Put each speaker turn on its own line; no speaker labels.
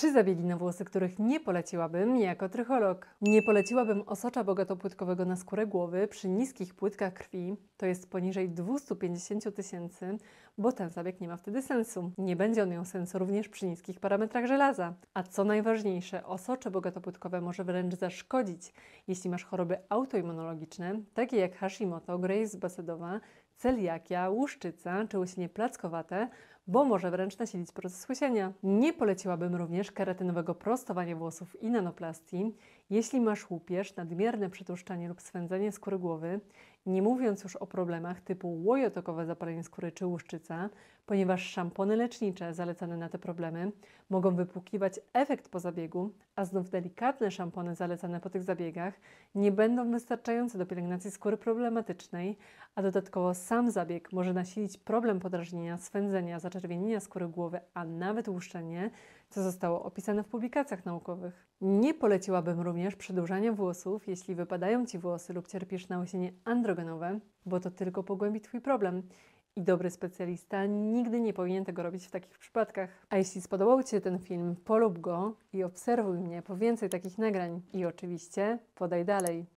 Trzy zabiegi na włosy, których nie poleciłabym jako trycholog. Nie poleciłabym osocza bogatopłytkowego na skórę głowy przy niskich płytkach krwi, to jest poniżej 250 tysięcy, bo ten zabieg nie ma wtedy sensu. Nie będzie on miał sensu również przy niskich parametrach żelaza. A co najważniejsze, osocze bogatopłytkowe może wręcz zaszkodzić, jeśli masz choroby autoimmunologiczne, takie jak Hashimoto, Graves' basedowa celiakia, łuszczyca czy łysienie plackowate, bo może wręcz nasilić proces łysienia. Nie poleciłabym również keratynowego prostowania włosów i nanoplastii, jeśli masz łupież, nadmierne przetłuszczanie lub swędzenie skóry głowy, nie mówiąc już o problemach typu łojotokowe zapalenie skóry czy łuszczyca, ponieważ szampony lecznicze zalecane na te problemy mogą wypłukiwać efekt po zabiegu, a znów delikatne szampony zalecane po tych zabiegach nie będą wystarczające do pielęgnacji skóry problematycznej, a dodatkowo sam zabieg może nasilić problem podrażnienia, swędzenia, zaczerwienienia skóry głowy, a nawet łuszczenie, co zostało opisane w publikacjach naukowych. Nie poleciłabym również przedłużania włosów, jeśli wypadają Ci włosy lub cierpisz na łysienie androgenowe, bo to tylko pogłębi Twój problem. I dobry specjalista nigdy nie powinien tego robić w takich przypadkach. A jeśli spodobał Ci się ten film, polub go i obserwuj mnie po więcej takich nagrań. I oczywiście podaj dalej.